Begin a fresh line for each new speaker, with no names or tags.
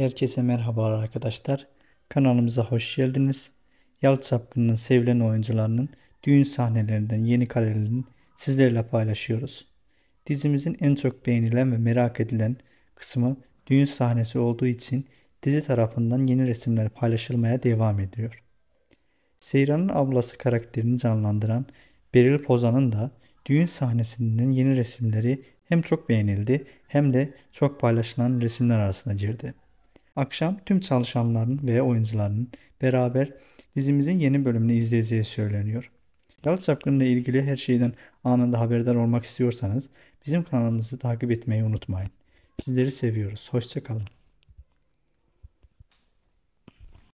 Herkese merhabalar arkadaşlar. Kanalımıza hoş geldiniz. Yalı Çapkın'ın sevilen oyuncularının düğün sahnelerinden yeni karelerini sizlerle paylaşıyoruz. Dizimizin en çok beğenilen ve merak edilen kısmı düğün sahnesi olduğu için dizi tarafından yeni resimler paylaşılmaya devam ediyor. Seyran'ın ablası karakterini canlandıran Beril Pozan'ın da düğün sahnesinden yeni resimleri hem çok beğenildi hem de çok paylaşılan resimler arasında girdi. Akşam tüm çalışanların ve oyuncuların beraber dizimizin yeni bölümünü izleyeceği söyleniyor. Yalı Çapkın'la ilgili her şeyden anında haberdar olmak istiyorsanız bizim kanalımızı takip etmeyi unutmayın. Sizleri seviyoruz. Hoşçakalın.